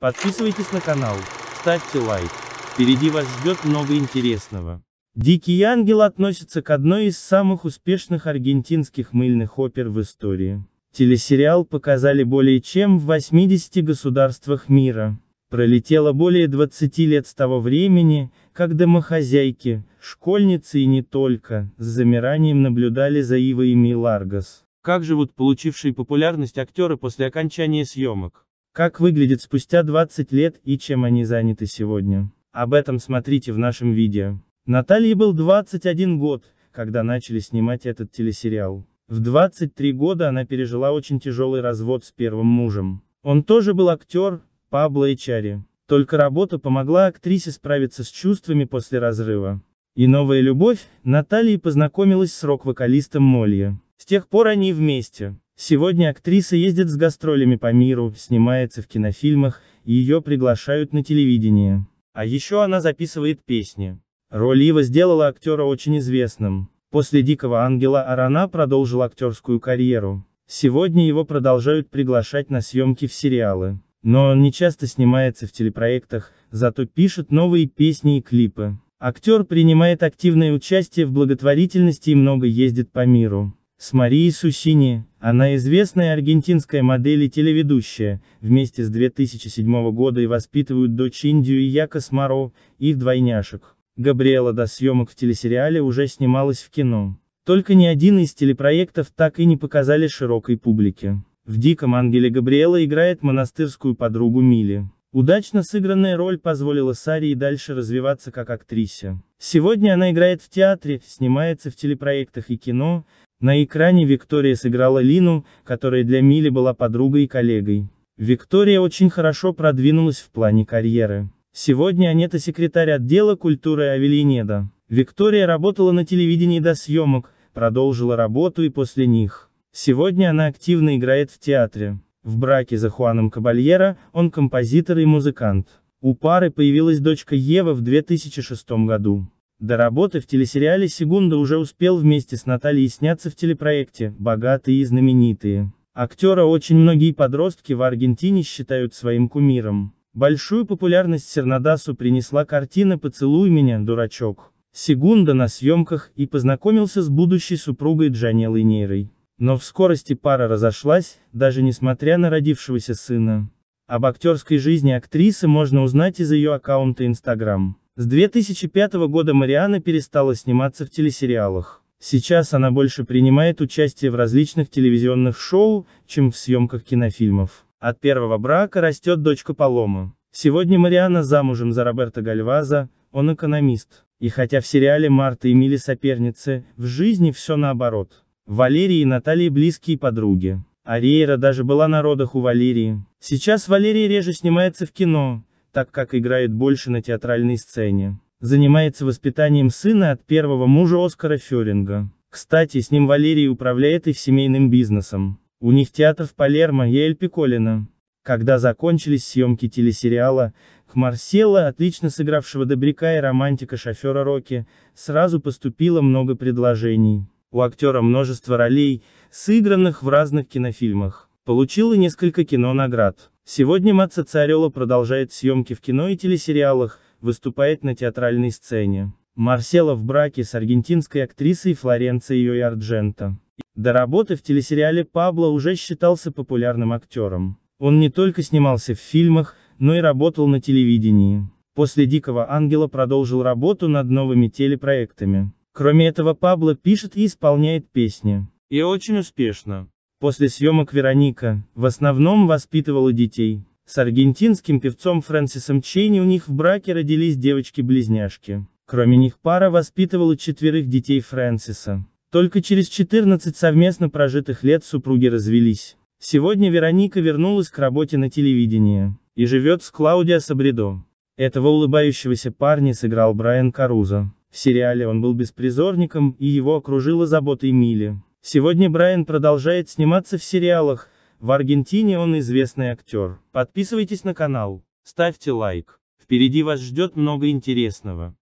Подписывайтесь на канал, ставьте лайк. Впереди вас ждет много интересного. «Дикий ангел» относится к одной из самых успешных аргентинских мыльных опер в истории. Телесериал показали более чем в 80 государствах мира. Пролетело более 20 лет с того времени, как домохозяйки, школьницы и не только, с замиранием наблюдали за Ивой и Миларгас. Как живут получившие популярность актеры после окончания съемок? Как выглядит спустя 20 лет и чем они заняты сегодня. Об этом смотрите в нашем видео. Наталье был 21 год, когда начали снимать этот телесериал. В 23 года она пережила очень тяжелый развод с первым мужем. Он тоже был актер, Пабло Эчари. Только работа помогла актрисе справиться с чувствами после разрыва. И новая любовь, Наталья познакомилась с рок-вокалистом Молье. С тех пор они вместе. Сегодня актриса ездит с гастролями по миру, снимается в кинофильмах, ее приглашают на телевидение. А еще она записывает песни. Роль Ива сделала актера очень известным. После «Дикого ангела» Арана продолжил актерскую карьеру. Сегодня его продолжают приглашать на съемки в сериалы. Но он не часто снимается в телепроектах, зато пишет новые песни и клипы. Актер принимает активное участие в благотворительности и много ездит по миру. С Марией Сусини, она известная аргентинская модель и телеведущая, вместе с 2007 года и воспитывают дочь Индию и Якос Моро, их двойняшек. Габриэла до съемок в телесериале уже снималась в кино. Только ни один из телепроектов так и не показали широкой публике. В «Диком ангеле» Габриэла играет монастырскую подругу Мили. Удачно сыгранная роль позволила Саре и дальше развиваться как актрисе. Сегодня она играет в театре, снимается в телепроектах и кино, на экране Виктория сыграла Лину, которая для Мили была подругой и коллегой. Виктория очень хорошо продвинулась в плане карьеры. Сегодня Анета секретарь отдела культуры Авелинеда. Виктория работала на телевидении до съемок, продолжила работу и после них. Сегодня она активно играет в театре. В браке за Хуаном Кабальера, он композитор и музыкант. У пары появилась дочка Ева в 2006 году. До работы в телесериале Сегунда уже успел вместе с Натальей сняться в телепроекте «Богатые и знаменитые». Актера очень многие подростки в Аргентине считают своим кумиром. Большую популярность Сернадасу принесла картина «Поцелуй меня, дурачок». Сегунда на съемках и познакомился с будущей супругой Джанеллой Нейрой. Но в скорости пара разошлась, даже несмотря на родившегося сына. Об актерской жизни актрисы можно узнать из ее аккаунта Instagram. С 2005 года Мариана перестала сниматься в телесериалах. Сейчас она больше принимает участие в различных телевизионных шоу, чем в съемках кинофильмов. От первого брака растет дочка Палома. Сегодня Мариана замужем за Роберто Гальваза, он экономист. И хотя в сериале Марта и Мили соперницы, в жизни все наоборот. Валерии и Натальи близкие подруги. Ариера даже была на родах у Валерии. Сейчас Валерия реже снимается в кино, так как играет больше на театральной сцене. Занимается воспитанием сына от первого мужа Оскара Фёринга. Кстати, с ним Валерий управляет и семейным бизнесом. У них театр в Палермо и Эль Пиколино. Когда закончились съемки телесериала, к Марселло, отлично сыгравшего добряка и романтика шофера Рокки, сразу поступило много предложений. У актера множество ролей, сыгранных в разных кинофильмах. Получил и несколько кинонаград. Сегодня Матца Царелла продолжает съемки в кино и телесериалах, выступает на театральной сцене. Марсела в браке с аргентинской актрисой Флоренцией Йой Ардженто. До работы в телесериале Пабло уже считался популярным актером. Он не только снимался в фильмах, но и работал на телевидении. После «Дикого ангела» продолжил работу над новыми телепроектами. Кроме этого Пабло пишет и исполняет песни. И очень успешно. После съемок Вероника, в основном воспитывала детей. С аргентинским певцом Фрэнсисом Чейни у них в браке родились девочки-близняшки. Кроме них пара воспитывала четверых детей Фрэнсиса. Только через 14 совместно прожитых лет супруги развелись. Сегодня Вероника вернулась к работе на телевидении и живет с Клаудио Сабридо. Этого улыбающегося парня сыграл Брайан Карузо. В сериале он был беспризорником, и его окружила забота Эмили. Сегодня Брайан продолжает сниматься в сериалах, в Аргентине он известный актер. Подписывайтесь на канал, ставьте лайк. Впереди вас ждет много интересного.